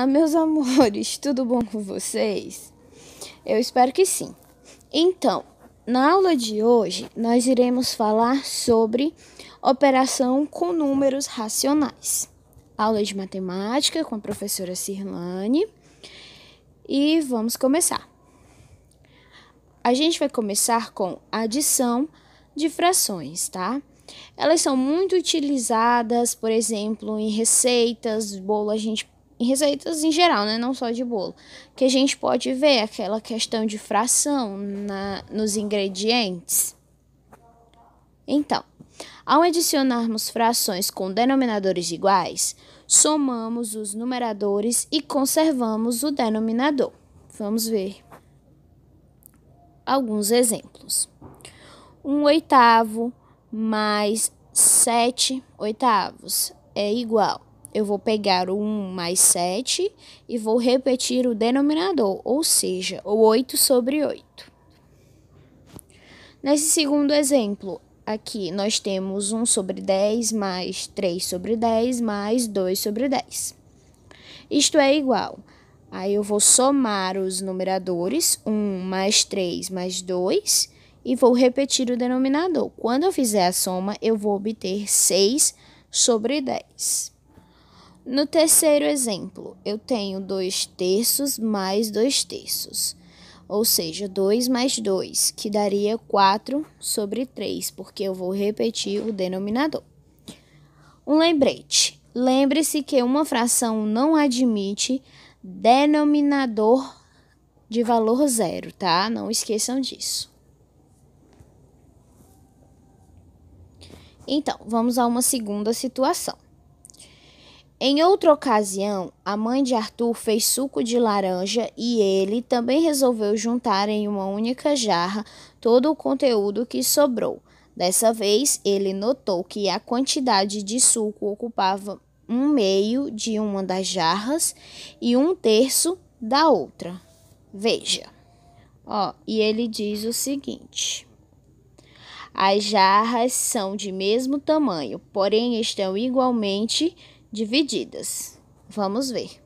Olá, meus amores, tudo bom com vocês? Eu espero que sim. Então, na aula de hoje, nós iremos falar sobre operação com números racionais. Aula de matemática com a professora Cirlane. E vamos começar. A gente vai começar com adição de frações, tá? Elas são muito utilizadas, por exemplo, em receitas, bolo a gente em receitas em geral, né, não só de bolo, que a gente pode ver é aquela questão de fração na, nos ingredientes. Então, ao adicionarmos frações com denominadores iguais, somamos os numeradores e conservamos o denominador. Vamos ver alguns exemplos. 1 um oitavo mais 7 oitavos é igual eu vou pegar o 1 mais 7 e vou repetir o denominador, ou seja, o 8 sobre 8. Nesse segundo exemplo, aqui nós temos 1 sobre 10 mais 3 sobre 10 mais 2 sobre 10. Isto é igual. Aí eu vou somar os numeradores, 1 mais 3 mais 2, e vou repetir o denominador. Quando eu fizer a soma, eu vou obter 6 sobre 10. No terceiro exemplo, eu tenho 2 terços mais 2 terços, ou seja, 2 mais 2, que daria 4 sobre 3, porque eu vou repetir o denominador. Um lembrete: lembre-se que uma fração não admite denominador de valor zero, tá? Não esqueçam disso. Então, vamos a uma segunda situação. Em outra ocasião, a mãe de Arthur fez suco de laranja e ele também resolveu juntar em uma única jarra todo o conteúdo que sobrou. Dessa vez, ele notou que a quantidade de suco ocupava um meio de uma das jarras e um terço da outra. Veja. Ó, e ele diz o seguinte. As jarras são de mesmo tamanho, porém estão igualmente divididas. Vamos ver.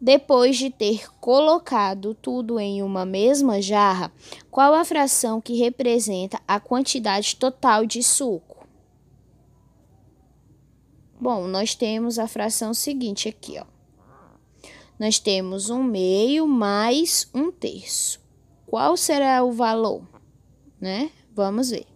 Depois de ter colocado tudo em uma mesma jarra, qual a fração que representa a quantidade total de suco? Bom, nós temos a fração seguinte aqui, ó. Nós temos um meio mais um terço. Qual será o valor? Né? Vamos ver.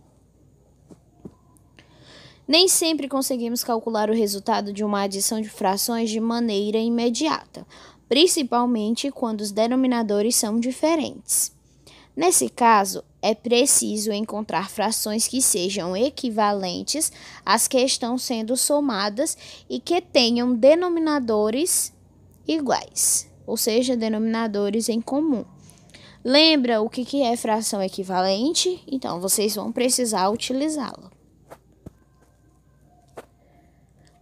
Nem sempre conseguimos calcular o resultado de uma adição de frações de maneira imediata, principalmente quando os denominadores são diferentes. Nesse caso, é preciso encontrar frações que sejam equivalentes às que estão sendo somadas e que tenham denominadores iguais, ou seja, denominadores em comum. Lembra o que é fração equivalente? Então, vocês vão precisar utilizá-la.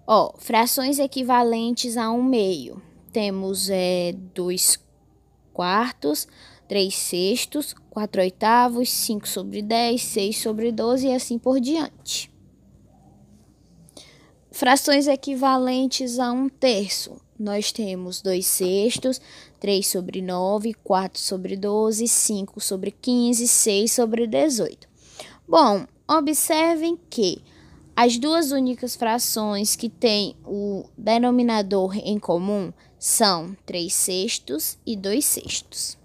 Ó, frações equivalentes a um meio. Temos é, quartos, 3 sextos, 4 oitavos, 5 sobre 10, 6 sobre 12 e assim por diante. Frações equivalentes a um terço. Nós temos 2 sextos, 3 sobre 9, 4 sobre 12, 5 sobre 15, 6 sobre 18. Bom, observem que as duas únicas frações que têm o denominador em comum são 3 sextos e 2 sextos.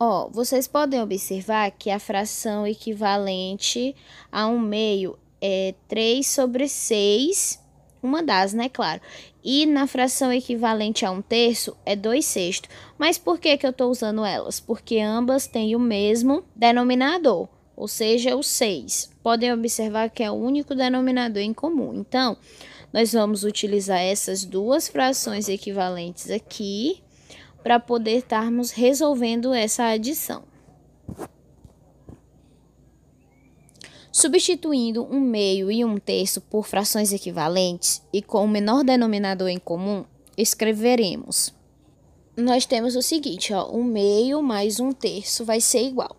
Ó, oh, vocês podem observar que a fração equivalente a 1 meio é 3 sobre 6, uma das, né, claro. E na fração equivalente a 1 terço é 2 sextos. Mas por que, que eu estou usando elas? Porque ambas têm o mesmo denominador ou seja, o 6. Podem observar que é o único denominador em comum. Então, nós vamos utilizar essas duas frações equivalentes aqui para poder estarmos resolvendo essa adição. Substituindo um meio e um terço por frações equivalentes e com o menor denominador em comum, escreveremos. Nós temos o seguinte, ó, um meio mais um terço vai ser igual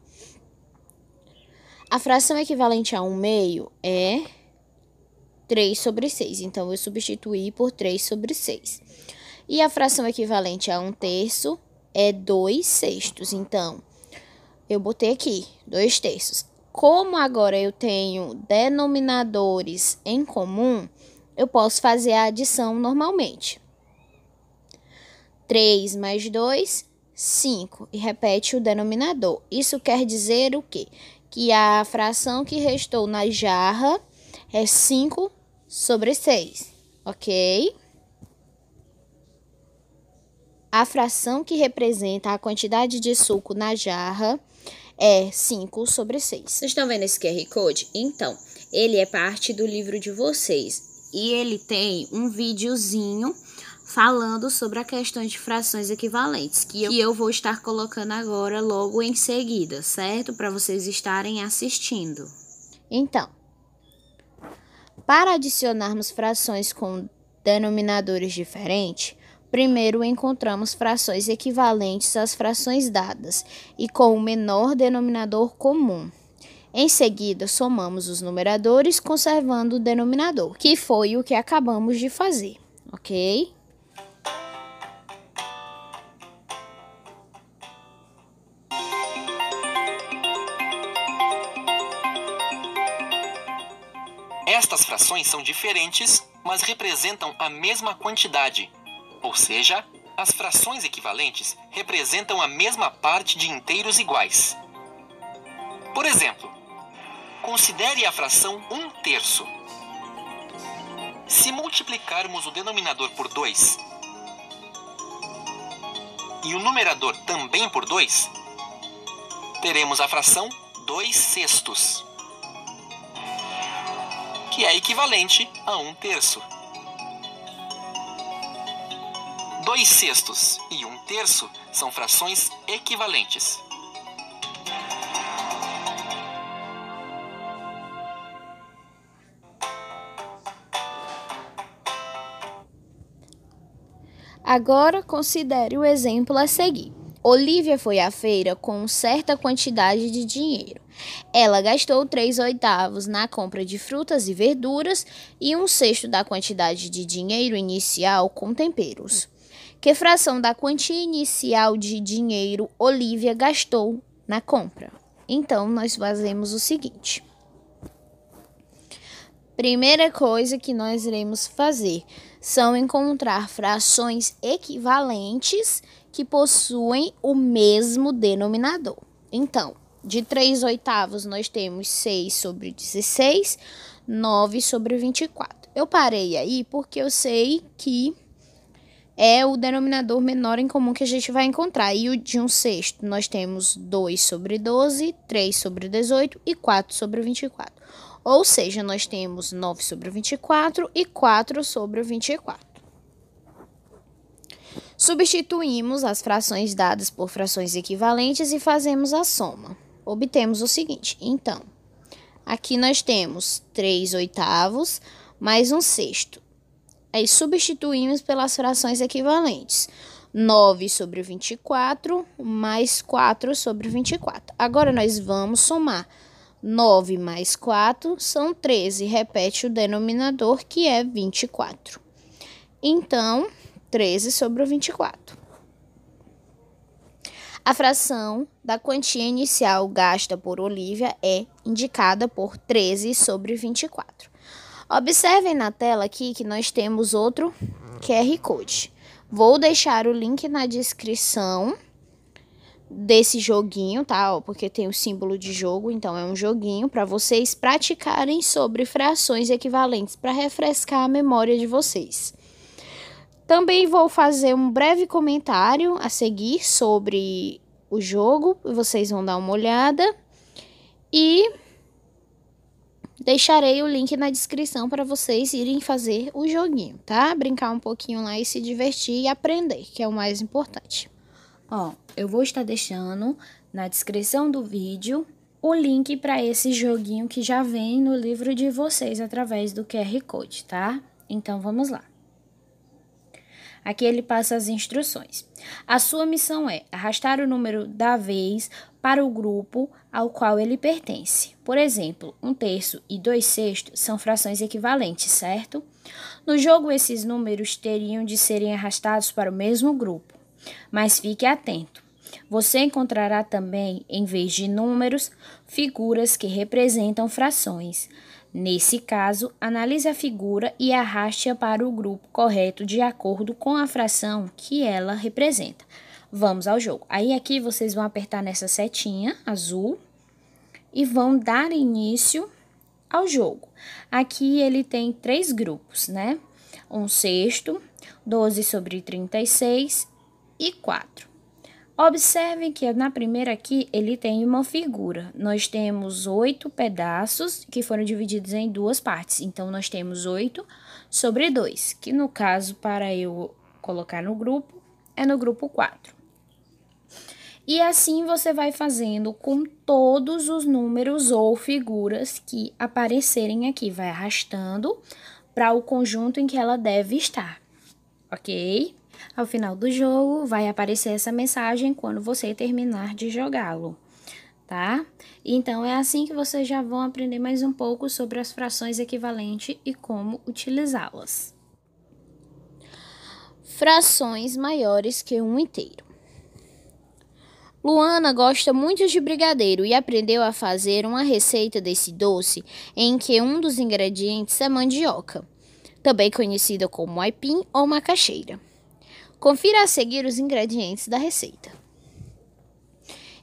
a fração equivalente a 1 meio é 3 sobre 6. Então, eu substituí por 3 sobre 6. E a fração equivalente a 1 terço é 2 sextos. Então, eu botei aqui 2 terços. Como agora eu tenho denominadores em comum, eu posso fazer a adição normalmente. 3 mais 2, 5. E repete o denominador. Isso quer dizer o quê? que a fração que restou na jarra é 5 sobre 6, ok? A fração que representa a quantidade de suco na jarra é 5 sobre 6. Vocês estão vendo esse QR Code? Então, ele é parte do livro de vocês. E ele tem um videozinho falando sobre a questão de frações equivalentes, que eu, que eu vou estar colocando agora logo em seguida, certo? Para vocês estarem assistindo. Então, para adicionarmos frações com denominadores diferentes, primeiro encontramos frações equivalentes às frações dadas e com o menor denominador comum. Em seguida, somamos os numeradores conservando o denominador, que foi o que acabamos de fazer, ok? são diferentes, mas representam a mesma quantidade. Ou seja, as frações equivalentes representam a mesma parte de inteiros iguais. Por exemplo, considere a fração 1 terço. Se multiplicarmos o denominador por 2 e o numerador também por 2, teremos a fração 2 sextos que é equivalente a um terço. Dois sextos e um terço são frações equivalentes. Agora considere o exemplo a seguir. Olivia foi à feira com certa quantidade de dinheiro. Ela gastou 3 oitavos na compra de frutas e verduras e um sexto da quantidade de dinheiro inicial com temperos. Que fração da quantia inicial de dinheiro Olivia gastou na compra? Então, nós fazemos o seguinte. Primeira coisa que nós iremos fazer são encontrar frações equivalentes que possuem o mesmo denominador. Então, de 3 oitavos, nós temos 6 sobre 16, 9 sobre 24. Eu parei aí porque eu sei que é o denominador menor em comum que a gente vai encontrar. E o de um sexto, nós temos 2 sobre 12, 3 sobre 18 e 4 sobre 24. Ou seja, nós temos 9 sobre 24 e 4 sobre 24. Substituímos as frações dadas por frações equivalentes e fazemos a soma obtemos o seguinte. Então, aqui nós temos 3 oitavos mais 1 sexto. Aí substituímos pelas frações equivalentes. 9 sobre 24 mais 4 sobre 24. Agora nós vamos somar. 9 mais 4 são 13. Repete o denominador que é 24. Então, 13 sobre 24. A fração da quantia inicial gasta por Olivia é indicada por 13 sobre 24. Observem na tela aqui que nós temos outro QR Code. Vou deixar o link na descrição desse joguinho, tá? porque tem o símbolo de jogo, então é um joguinho para vocês praticarem sobre frações equivalentes para refrescar a memória de vocês. Também vou fazer um breve comentário a seguir sobre o jogo, vocês vão dar uma olhada e deixarei o link na descrição para vocês irem fazer o joguinho, tá? Brincar um pouquinho lá e se divertir e aprender, que é o mais importante. Ó, eu vou estar deixando na descrição do vídeo o link para esse joguinho que já vem no livro de vocês através do QR Code, tá? Então vamos lá. Aqui ele passa as instruções. A sua missão é arrastar o número da vez para o grupo ao qual ele pertence. Por exemplo, um terço e dois sextos são frações equivalentes, certo? No jogo, esses números teriam de serem arrastados para o mesmo grupo. Mas fique atento. Você encontrará também, em vez de números, figuras que representam frações. Nesse caso, analise a figura e arraste-a para o grupo correto de acordo com a fração que ela representa. Vamos ao jogo. Aí aqui vocês vão apertar nessa setinha azul e vão dar início ao jogo. Aqui ele tem três grupos, né? Um sexto, 12 sobre 36 e 4. Observem que na primeira aqui ele tem uma figura. Nós temos oito pedaços que foram divididos em duas partes. Então, nós temos oito sobre dois, que no caso, para eu colocar no grupo, é no grupo 4. E assim você vai fazendo com todos os números ou figuras que aparecerem aqui. Vai arrastando para o conjunto em que ela deve estar, ok? Ao final do jogo, vai aparecer essa mensagem quando você terminar de jogá-lo, tá? Então, é assim que vocês já vão aprender mais um pouco sobre as frações equivalentes e como utilizá-las. Frações maiores que um inteiro. Luana gosta muito de brigadeiro e aprendeu a fazer uma receita desse doce em que um dos ingredientes é mandioca, também conhecida como aipim ou macaxeira. Confira a seguir os ingredientes da receita.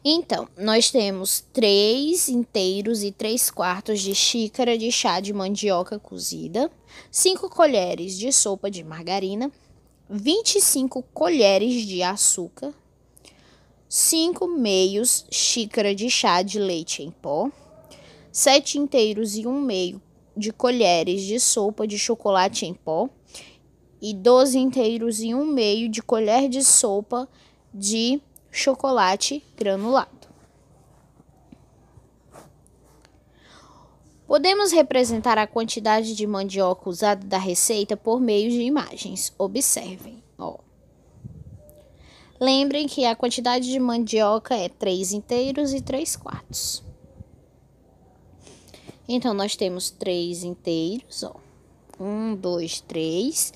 Então, nós temos 3 inteiros e 3 quartos de xícara de chá de mandioca cozida, 5 colheres de sopa de margarina, 25 colheres de açúcar, 5 meios xícara de chá de leite em pó, 7 inteiros e 1 meio de colheres de sopa de chocolate em pó, e 12 inteiros e um meio de colher de sopa de chocolate granulado. Podemos representar a quantidade de mandioca usada da receita por meio de imagens. Observem, ó. Lembrem que a quantidade de mandioca é 3 inteiros e 3 quartos. Então, nós temos 3 inteiros, 1, 2, 3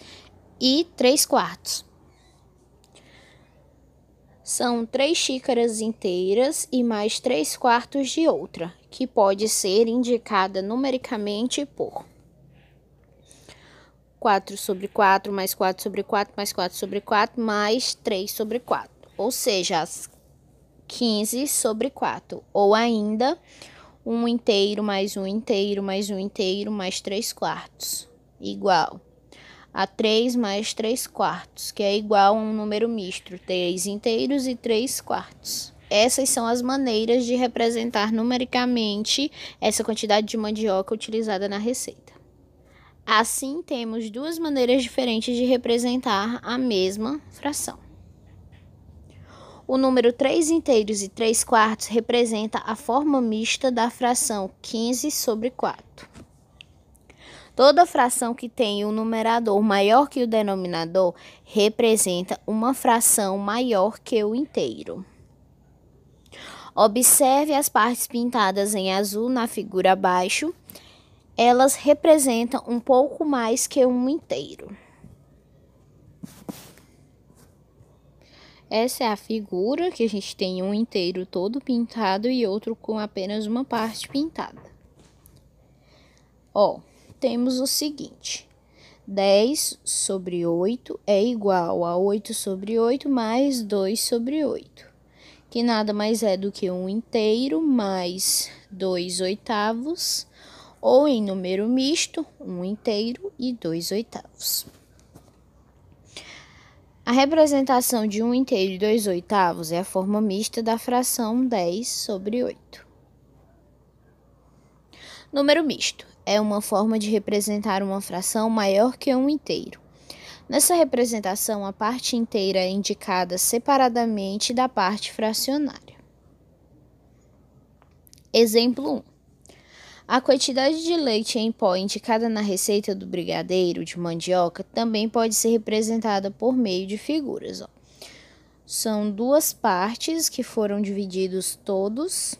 e 3 quartos. São 3 xícaras inteiras e mais 3 quartos de outra, que pode ser indicada numericamente por 4 sobre 4, mais 4 sobre 4, mais 4 sobre 4, mais 3 sobre 4. Ou seja, as 15 sobre 4. Ou ainda, 1 inteiro mais 1 inteiro mais 1 inteiro mais 3 quartos. Igual a 3 mais 3 quartos, que é igual a um número misto, 3 inteiros e 3 quartos. Essas são as maneiras de representar numericamente essa quantidade de mandioca utilizada na receita. Assim, temos duas maneiras diferentes de representar a mesma fração. O número 3 inteiros e 3 quartos representa a forma mista da fração 15 sobre 4. Toda fração que tem um numerador maior que o denominador representa uma fração maior que o inteiro. Observe as partes pintadas em azul na figura abaixo. Elas representam um pouco mais que um inteiro. Essa é a figura que a gente tem um inteiro todo pintado e outro com apenas uma parte pintada. Ó temos o seguinte: 10 sobre 8 é igual a 8 sobre 8 mais 2 sobre 8, que nada mais é do que 1 inteiro mais 2 oitavos, ou em número misto, 1 inteiro e 2 oitavos. A representação de 1 inteiro e 2 oitavos é a forma mista da fração 10 sobre 8. Número misto é uma forma de representar uma fração maior que um inteiro. Nessa representação, a parte inteira é indicada separadamente da parte fracionária. Exemplo 1. A quantidade de leite em pó indicada na receita do brigadeiro de mandioca também pode ser representada por meio de figuras. Ó. São duas partes que foram divididos todos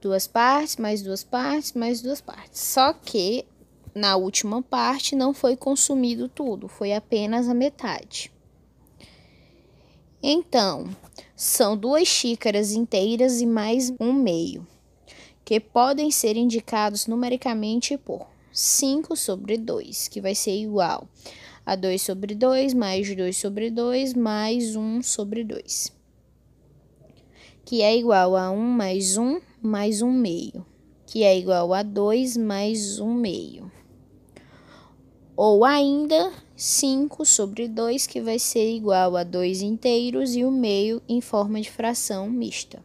duas partes, mais duas partes, mais duas partes. Só que na última parte não foi consumido tudo, foi apenas a metade. Então, são duas xícaras inteiras e mais um meio, que podem ser indicados numericamente por 5 sobre 2, que vai ser igual a 2 sobre 2 mais 2 sobre 2 mais 1 sobre 2, que é igual a 1 mais 1 mais um meio, que é igual a 2 mais um meio. Ou ainda 5 sobre 2, que vai ser igual a 2 inteiros e o um meio em forma de fração mista.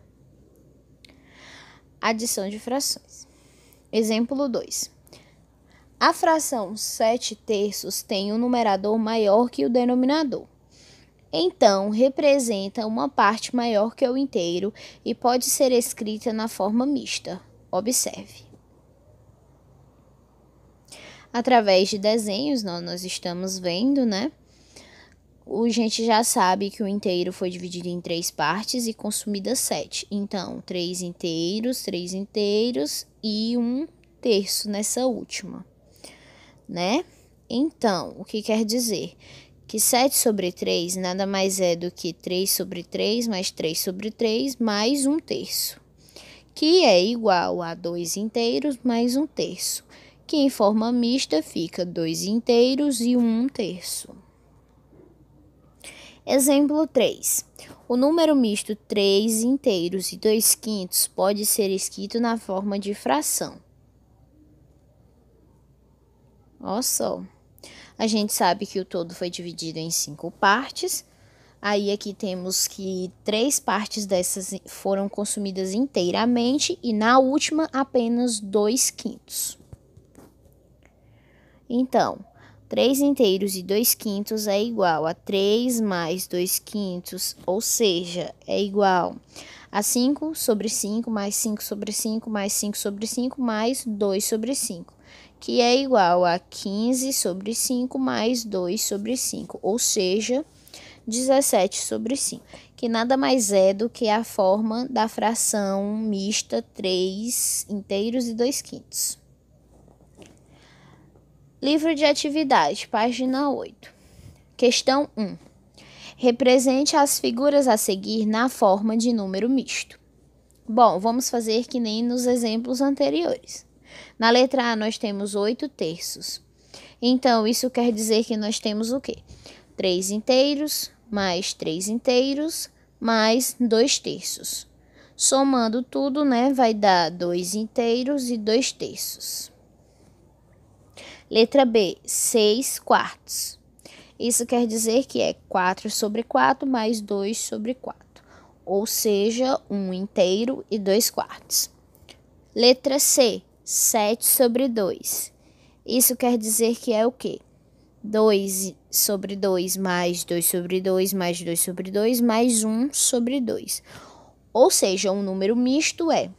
Adição de frações. Exemplo 2. A fração 7 terços tem um numerador maior que o denominador. Então, representa uma parte maior que o inteiro e pode ser escrita na forma mista. Observe. Através de desenhos, nós estamos vendo, né? o gente já sabe que o inteiro foi dividido em três partes e consumida sete. Então, três inteiros, três inteiros e um terço nessa última, né? Então, o que quer dizer? que 7 sobre 3 nada mais é do que 3 sobre 3 mais 3 sobre 3 mais 1 terço, que é igual a 2 inteiros mais 1 terço, que em forma mista fica 2 inteiros e 1 terço. Exemplo 3. O número misto 3 inteiros e 2 quintos pode ser escrito na forma de fração. Olha só. A gente sabe que o todo foi dividido em cinco partes. Aí aqui temos que três partes dessas foram consumidas inteiramente e na última apenas dois quintos. Então, três inteiros e dois quintos é igual a três mais dois quintos, ou seja, é igual a 5 sobre 5 mais 5 sobre 5 mais 5 sobre 5 mais 2 sobre 5 que é igual a 15 sobre 5 mais 2 sobre 5, ou seja, 17 sobre 5, que nada mais é do que a forma da fração mista 3 inteiros e 2 quintos. Livro de atividade, página 8. Questão 1. Represente as figuras a seguir na forma de número misto. Bom, vamos fazer que nem nos exemplos anteriores. Na letra A, nós temos 8 terços. Então, isso quer dizer que nós temos o quê? 3 inteiros, mais 3 inteiros, mais 2 terços. Somando tudo, né, vai dar 2 inteiros e 2 terços. Letra B, 6 quartos. Isso quer dizer que é 4 sobre 4 mais 2 sobre 4, ou seja, 1 um inteiro e 2 quartos. Letra C, 7 sobre 2. Isso quer dizer que é o quê? 2 sobre 2 mais 2 sobre 2 mais 2 sobre 2 mais 1 sobre 2. Ou seja, um número misto é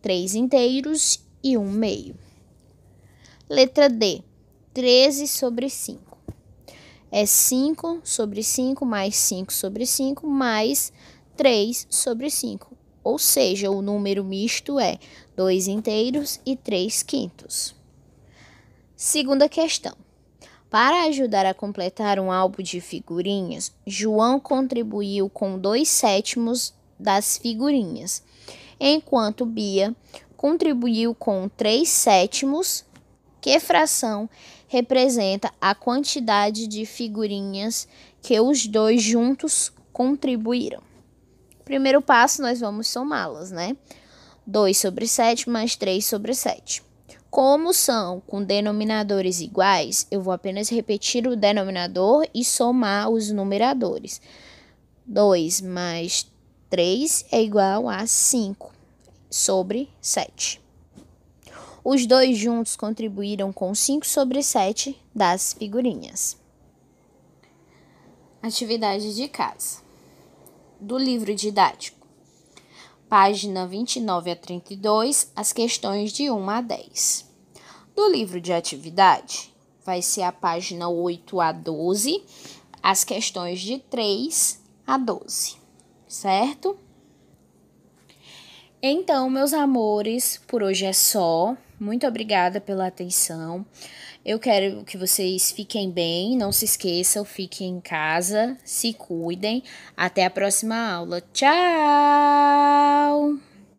3 inteiros e 1 meio. Letra D, 13 sobre 5. É 5 sobre 5 mais 5 sobre 5 mais 3 sobre 5. Ou seja, o número misto é dois inteiros e três quintos. Segunda questão. Para ajudar a completar um álbum de figurinhas, João contribuiu com dois sétimos das figurinhas, enquanto Bia contribuiu com três sétimos, que fração representa a quantidade de figurinhas que os dois juntos contribuíram. Primeiro passo, nós vamos somá-las, né? 2 sobre 7 mais 3 sobre 7. Como são com denominadores iguais, eu vou apenas repetir o denominador e somar os numeradores. 2 mais 3 é igual a 5 sobre 7. Os dois juntos contribuíram com 5 sobre 7 das figurinhas. Atividade de casa do livro didático página 29 a 32, as questões de 1 a 10. Do livro de atividade, vai ser a página 8 a 12, as questões de 3 a 12, certo? Então, meus amores, por hoje é só. Muito obrigada pela atenção. Eu quero que vocês fiquem bem, não se esqueçam, fiquem em casa, se cuidem. Até a próxima aula. Tchau!